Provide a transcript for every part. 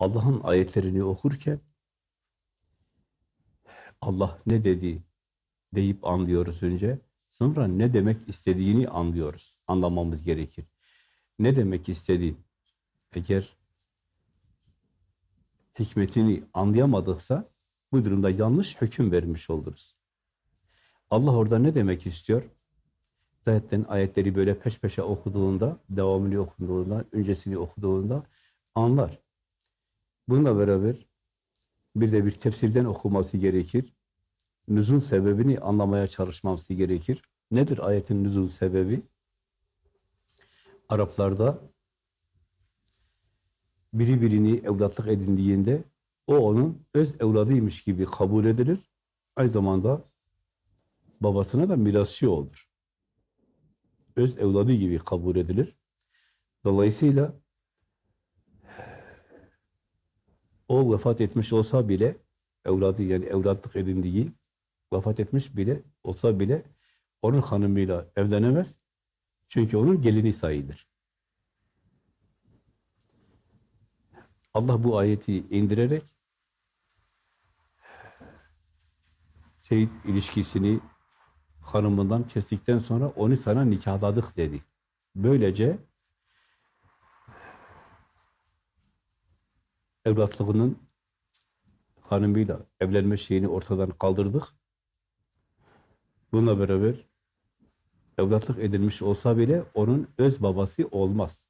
Allah'ın ayetlerini okurken Allah ne dedi deyip anlıyoruz önce. Sonra ne demek istediğini anlıyoruz. Anlamamız gerekir. Ne demek istediğin? Eğer hikmetini anlayamadıksa bu durumda yanlış hüküm vermiş oluruz. Allah orada ne demek istiyor? Zaten ayetleri böyle peş peşe okuduğunda, devamını okuduğunda, öncesini okuduğunda anlar. Bununla beraber bir de bir tefsirden okuması gerekir. Nüzul sebebini anlamaya çalışması gerekir. Nedir ayetin nüzul sebebi? Araplarda biri birini evlatlık edindiğinde o onun öz evladıymış gibi kabul edilir. Aynı zamanda babasına da mirasçı olur. Öz evladı gibi kabul edilir. Dolayısıyla o vefat etmiş olsa bile evladı yani evlatlık edindiği vefat etmiş bile olsa bile onun hanımıyla evlenemez. Çünkü onun gelini sayılır. Allah bu ayeti indirerek seyit ilişkisini hanımından kestikten sonra onu sana nikahladık dedi. Böylece evlatlığının hanımıyla evlenme şeyini ortadan kaldırdık. Bununla beraber evlatlık edilmiş olsa bile onun öz babası olmaz.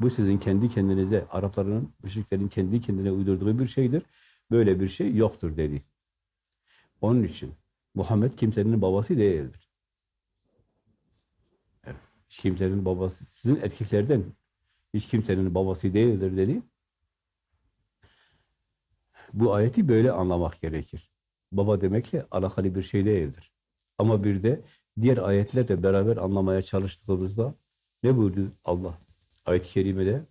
Bu sizin kendi kendinize, Arapların, müşriklerin kendi kendine uydurduğu bir şeydir. Böyle bir şey yoktur dedi. Onun için Muhammed kimsenin babası değildir. Evet. Kimsenin babası, sizin erkeklerden hiç kimsenin babası değildir dedi. Bu ayeti böyle anlamak gerekir. Baba demekle alakalı bir şey değildir. Ama bir de diğer ayetlerle beraber anlamaya çalıştığımızda ne buyurdu Allah? Ayet-i Kerime'de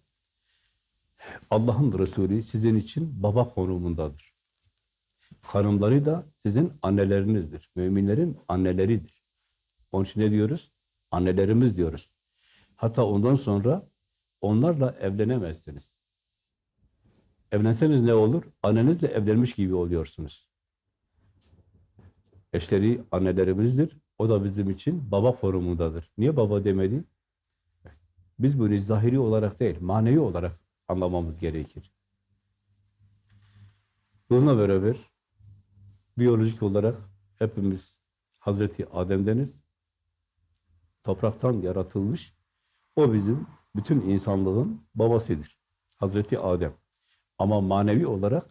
Allah'ın Resulü sizin için baba konumundadır. Hanımları da sizin annelerinizdir. Müminlerin anneleridir. Onun için ne diyoruz? Annelerimiz diyoruz. Hatta ondan sonra onlarla evlenemezsiniz. Evlenseniz ne olur? Annenizle evlenmiş gibi oluyorsunuz. Eşleri annelerimizdir. O da bizim için baba formundadır. Niye baba demedi? Biz bunu zahiri olarak değil, manevi olarak anlamamız gerekir. Bununla beraber biyolojik olarak hepimiz Hazreti Adem'deniz. Topraktan yaratılmış. O bizim bütün insanlığın babasıdır. Hazreti Adem. Ama manevi olarak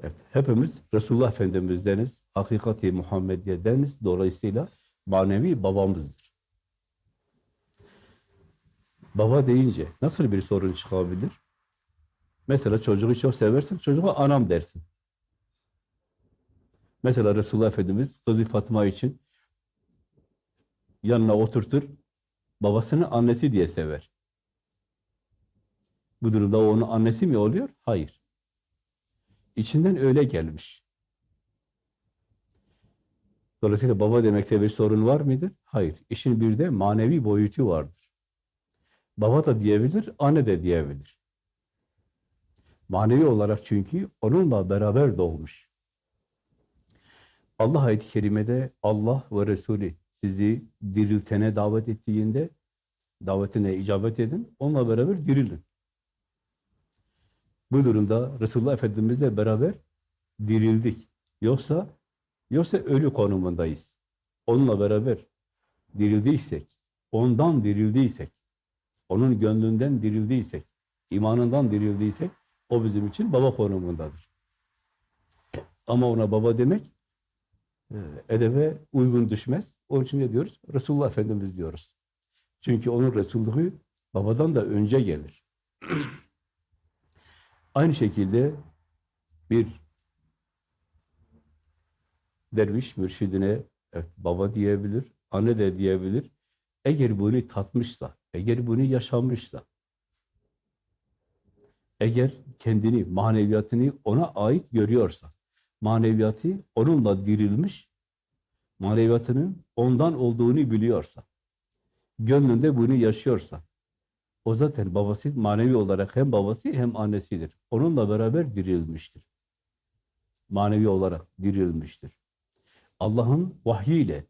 evet, hepimiz Resulullah Efendimiz'deniz, hakikati Muhammediye'deniz. Dolayısıyla manevi babamızdır. Baba deyince nasıl bir sorun çıkabilir? Mesela çocuğu çok seversin, çocuğa anam dersin. Mesela Resulullah Efendimiz kızı Fatma için yanına oturtur, babasını annesi diye sever. Bu durumda onun annesi mi oluyor? Hayır. İçinden öyle gelmiş. Dolayısıyla baba demekte bir sorun var mıdır? Hayır. İşin bir de manevi boyutu vardır. Baba da diyebilir, anne de diyebilir. Manevi olarak çünkü onunla beraber doğmuş. Allah ayet-i kerimede Allah ve Resulü sizi diriltene davet ettiğinde davetine icabet edin, onunla beraber dirilin. Bu durumda Resulullah Efendimizle beraber dirildik. Yoksa yoksa ölü konumundayız. Onunla beraber dirildiysek, ondan dirildiysek, onun gönlünden dirildiysek, imanından dirildiysek o bizim için baba konumundadır. Ama ona baba demek e, edebe uygun düşmez. Onun için ne diyoruz? Resulullah Efendimiz diyoruz. Çünkü onun Resulluğu babadan da önce gelir. Aynı şekilde bir derviş mürşidine evet, baba diyebilir, anne de diyebilir. Eğer bunu tatmışsa, eğer bunu yaşamışsa, eğer kendini, maneviyatını ona ait görüyorsa, maneviyatı onunla dirilmiş, maneviyatının ondan olduğunu biliyorsa, gönlünde bunu yaşıyorsa, o zaten babası manevi olarak hem babası hem annesidir. Onunla beraber dirilmiştir. Manevi olarak dirilmiştir. Allah'ın vahyiyle,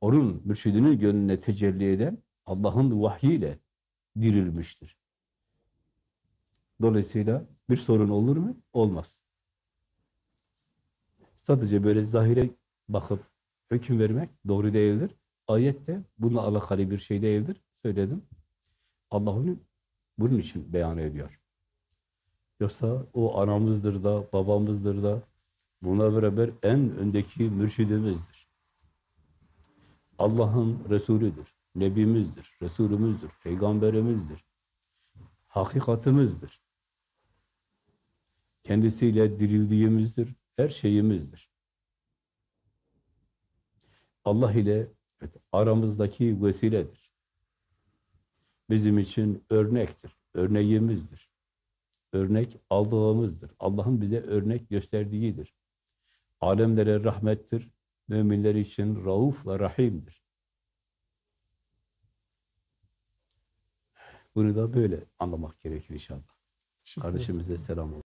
onun mürşidinin gönlüne tecelli eden Allah'ın vahyiyle dirilmiştir. Dolayısıyla bir sorun olur mu? Olmaz. Sadece böyle zahire bakıp hüküm vermek doğru değildir. Ayet de bununla alakalı bir şey değildir. Söyledim. Allah onu bunun için beyan ediyor. Yoksa o anamızdır da, babamızdır da, buna beraber en öndeki mürşidimizdir. Allah'ın Resulüdür, Nebimizdir, Resulümüzdür, Peygamberimizdir, hakikatimizdir. Kendisiyle dirildiğimizdir, her şeyimizdir. Allah ile aramızdaki vesiledir bizim için örnektir, örneğimizdir. Örnek aldığımızdır. Allah'ın bize örnek gösterdiğidir. Alemlere rahmettir, müminler için rauf ve rahimdir. Bunu da böyle anlamak gerekir inşallah. Şimdi Kardeşimize selam olsun.